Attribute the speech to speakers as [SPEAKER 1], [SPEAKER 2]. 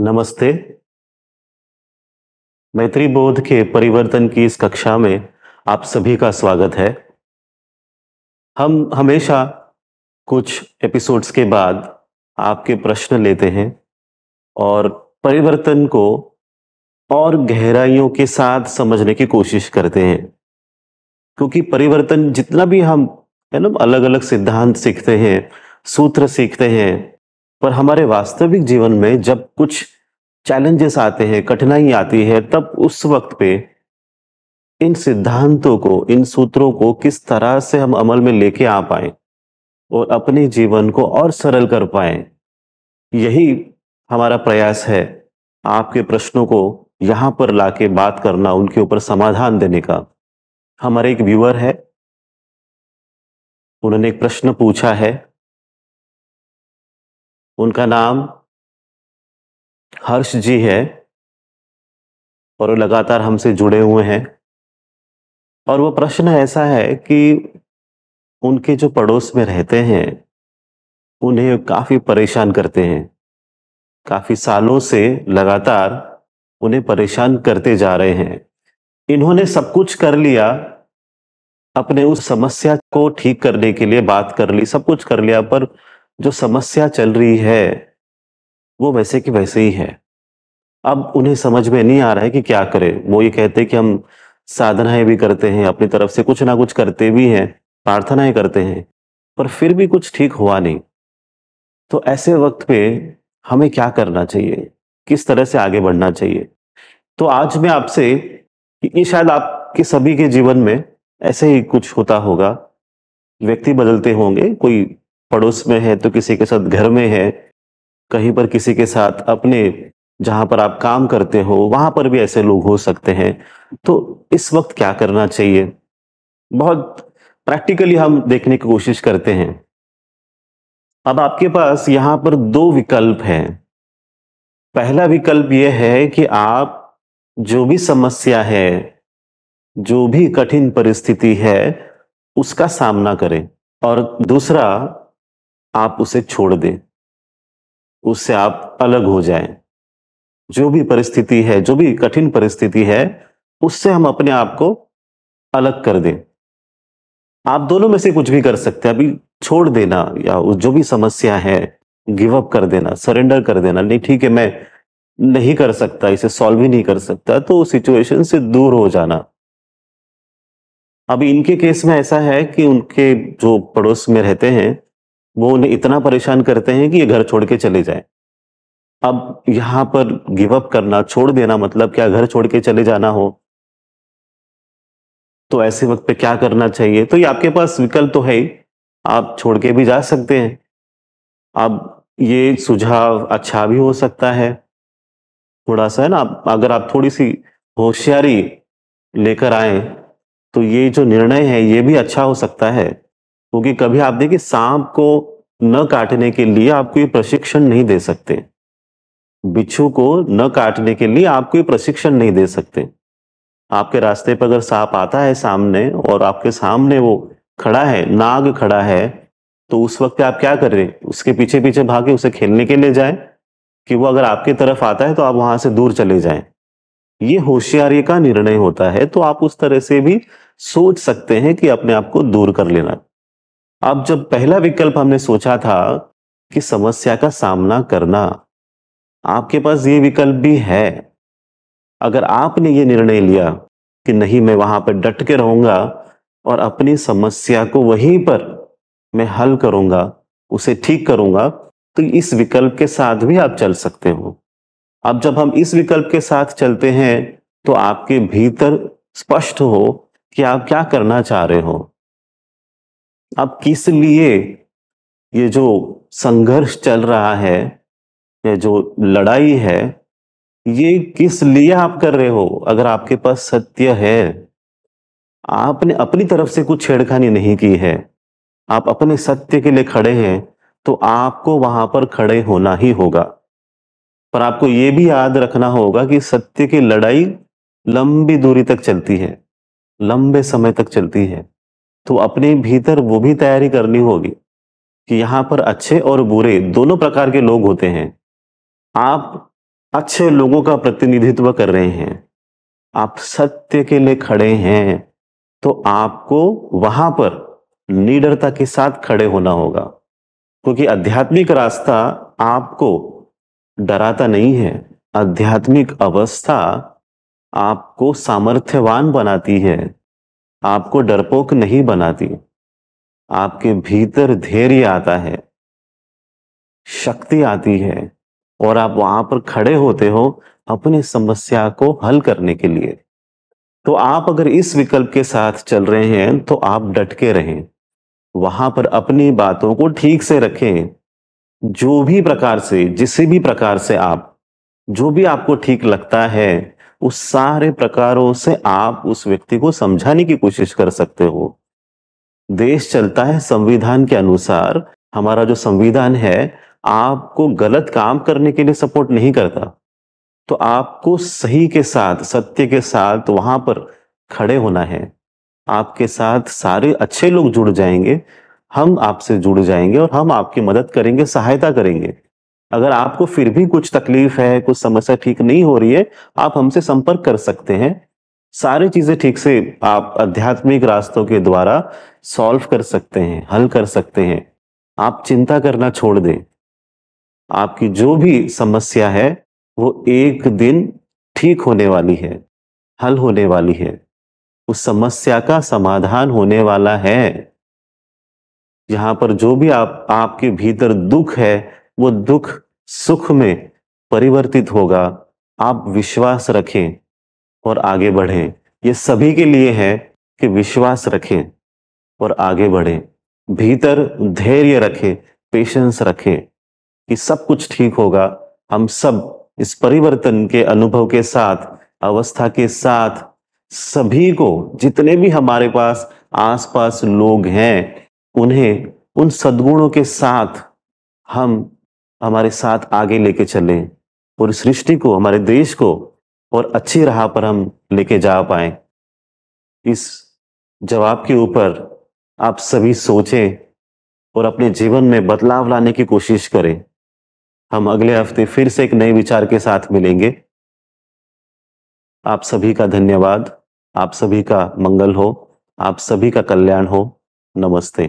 [SPEAKER 1] नमस्ते मैत्री बोध के परिवर्तन की इस कक्षा में आप सभी का स्वागत है हम हमेशा कुछ एपिसोड्स के बाद आपके प्रश्न लेते हैं और परिवर्तन को और गहराइयों के साथ समझने की कोशिश करते हैं क्योंकि परिवर्तन जितना भी हम है ना अलग अलग सिद्धांत सीखते हैं सूत्र सीखते हैं पर हमारे वास्तविक जीवन में जब कुछ चैलेंजेस आते हैं कठिनाई आती है तब उस वक्त पे इन सिद्धांतों को इन सूत्रों को किस तरह से हम अमल में लेके आ पाए और अपने जीवन को और सरल कर पाए यही हमारा प्रयास है आपके प्रश्नों को यहां पर लाके बात करना उनके ऊपर समाधान देने का हमारे एक व्यूअर है उन्होंने एक प्रश्न पूछा है उनका नाम हर्ष जी है और वो लगातार हमसे जुड़े हुए हैं और वो प्रश्न ऐसा है कि उनके जो पड़ोस में रहते हैं उन्हें काफ़ी परेशान करते हैं काफ़ी सालों से लगातार उन्हें परेशान करते जा रहे हैं इन्होंने सब कुछ कर लिया अपने उस समस्या को ठीक करने के लिए बात कर ली सब कुछ कर लिया पर जो समस्या चल रही है वो वैसे की वैसे ही है अब उन्हें समझ में नहीं आ रहा है कि क्या करें वो ये कहते हैं कि हम साधनाएं भी करते हैं अपनी तरफ से कुछ ना कुछ करते भी हैं प्रार्थनाएं करते हैं पर फिर भी कुछ ठीक हुआ नहीं तो ऐसे वक्त पे हमें क्या करना चाहिए किस तरह से आगे बढ़ना चाहिए तो आज मैं आपसे ये शायद आपके सभी के जीवन में ऐसे ही कुछ होता होगा व्यक्ति बदलते होंगे कोई पड़ोस में है तो किसी के साथ घर में है कहीं पर किसी के साथ अपने जहां पर आप काम करते हो वहां पर भी ऐसे लोग हो सकते हैं तो इस वक्त क्या करना चाहिए बहुत प्रैक्टिकली हम देखने की कोशिश करते हैं अब आपके पास यहां पर दो विकल्प हैं पहला विकल्प यह है कि आप जो भी समस्या है जो भी कठिन परिस्थिति है उसका सामना करें और दूसरा आप उसे छोड़ दें उससे आप अलग हो जाएं जो भी परिस्थिति है जो भी कठिन परिस्थिति है उससे हम अपने आप को अलग कर दें आप दोनों में से कुछ भी कर सकते हैं अभी छोड़ देना या जो भी समस्या है गिव अप कर देना सरेंडर कर देना नहीं ठीक है मैं नहीं कर सकता इसे सॉल्व ही नहीं कर सकता तो सिचुएशन से दूर हो जाना अब इनके केस में ऐसा है कि उनके जो पड़ोस में रहते हैं वो उन्हें इतना परेशान करते हैं कि ये घर छोड़ के चले जाए अब यहां पर गिव अप करना छोड़ देना मतलब क्या घर छोड़ के चले जाना हो तो ऐसे वक्त पे क्या करना चाहिए तो ये आपके पास विकल्प तो है ही आप छोड़ के भी जा सकते हैं अब ये सुझाव अच्छा भी हो सकता है थोड़ा सा है ना अगर आप थोड़ी सी होशियारी लेकर आए तो ये जो निर्णय है ये भी अच्छा हो सकता है क्योंकि कभी आप देखिए सांप को न काटने के लिए आपको ये प्रशिक्षण नहीं दे सकते बिच्छू को न काटने के लिए आपको ये प्रशिक्षण नहीं दे सकते आपके रास्ते पर अगर सांप आता है सामने और आपके सामने वो खड़ा है नाग खड़ा है तो उस वक्त आप क्या कर रहे उसके पीछे पीछे भागे उसे खेलने के लिए जाए कि वो अगर आपकी तरफ आता है तो आप वहां से दूर चले जाएं ये होशियारी का निर्णय होता है तो आप उस तरह से भी सोच सकते हैं कि अपने आप को दूर कर लेना अब जब पहला विकल्प हमने सोचा था कि समस्या का सामना करना आपके पास ये विकल्प भी है अगर आपने ये निर्णय लिया कि नहीं मैं वहां पर डट के रहूंगा और अपनी समस्या को वहीं पर मैं हल करूंगा उसे ठीक करूंगा तो इस विकल्प के साथ भी आप चल सकते हो अब जब हम इस विकल्प के साथ चलते हैं तो आपके भीतर स्पष्ट हो कि आप क्या करना चाह रहे हो आप किस लिए ये जो संघर्ष चल रहा है ये जो लड़ाई है ये किस लिए आप कर रहे हो अगर आपके पास सत्य है आपने अपनी तरफ से कुछ छेड़खानी नहीं की है आप अपने सत्य के लिए खड़े हैं तो आपको वहां पर खड़े होना ही होगा पर आपको ये भी याद रखना होगा कि सत्य की लड़ाई लंबी दूरी तक चलती है लंबे समय तक चलती है तो अपने भीतर वो भी तैयारी करनी होगी कि यहां पर अच्छे और बुरे दोनों प्रकार के लोग होते हैं आप अच्छे लोगों का प्रतिनिधित्व कर रहे हैं आप सत्य के लिए खड़े हैं तो आपको वहां पर निडरता के साथ खड़े होना होगा क्योंकि आध्यात्मिक रास्ता आपको डराता नहीं है आध्यात्मिक अवस्था आपको सामर्थ्यवान बनाती है आपको डरपोक नहीं बनाती आपके भीतर धैर्य आता है शक्ति आती है और आप वहां पर खड़े होते हो अपनी समस्या को हल करने के लिए तो आप अगर इस विकल्प के साथ चल रहे हैं तो आप डटके रहें वहां पर अपनी बातों को ठीक से रखें जो भी प्रकार से जिस भी प्रकार से आप जो भी आपको ठीक लगता है उस सारे प्रकारों से आप उस व्यक्ति को समझाने की कोशिश कर सकते हो देश चलता है संविधान के अनुसार हमारा जो संविधान है आपको गलत काम करने के लिए सपोर्ट नहीं करता तो आपको सही के साथ सत्य के साथ वहां पर खड़े होना है आपके साथ सारे अच्छे लोग जुड़ जाएंगे हम आपसे जुड़ जाएंगे और हम आपकी मदद करेंगे सहायता करेंगे अगर आपको फिर भी कुछ तकलीफ है कुछ समस्या ठीक नहीं हो रही है आप हमसे संपर्क कर सकते हैं सारी चीजें ठीक से आप आध्यात्मिक रास्तों के द्वारा सॉल्व कर सकते हैं हल कर सकते हैं आप चिंता करना छोड़ दें आपकी जो भी समस्या है वो एक दिन ठीक होने वाली है हल होने वाली है उस समस्या का समाधान होने वाला है यहां पर जो भी आप आपके भीतर दुख है वो दुख सुख में परिवर्तित होगा आप विश्वास रखें और आगे बढ़ें ये सभी के लिए है कि विश्वास रखें और आगे बढ़ें भीतर धैर्य रखें पेशेंस रखें कि सब कुछ ठीक होगा हम सब इस परिवर्तन के अनुभव के साथ अवस्था के साथ सभी को जितने भी हमारे पास आसपास लोग हैं उन्हें उन सद्गुणों के साथ हम हमारे साथ आगे लेके चले और सृष्टि को हमारे देश को और अच्छी राह पर हम लेके जा पाए इस जवाब के ऊपर आप सभी सोचें और अपने जीवन में बदलाव लाने की कोशिश करें हम अगले हफ्ते फिर से एक नए विचार के साथ मिलेंगे आप सभी का धन्यवाद आप सभी का मंगल हो आप सभी का कल्याण हो नमस्ते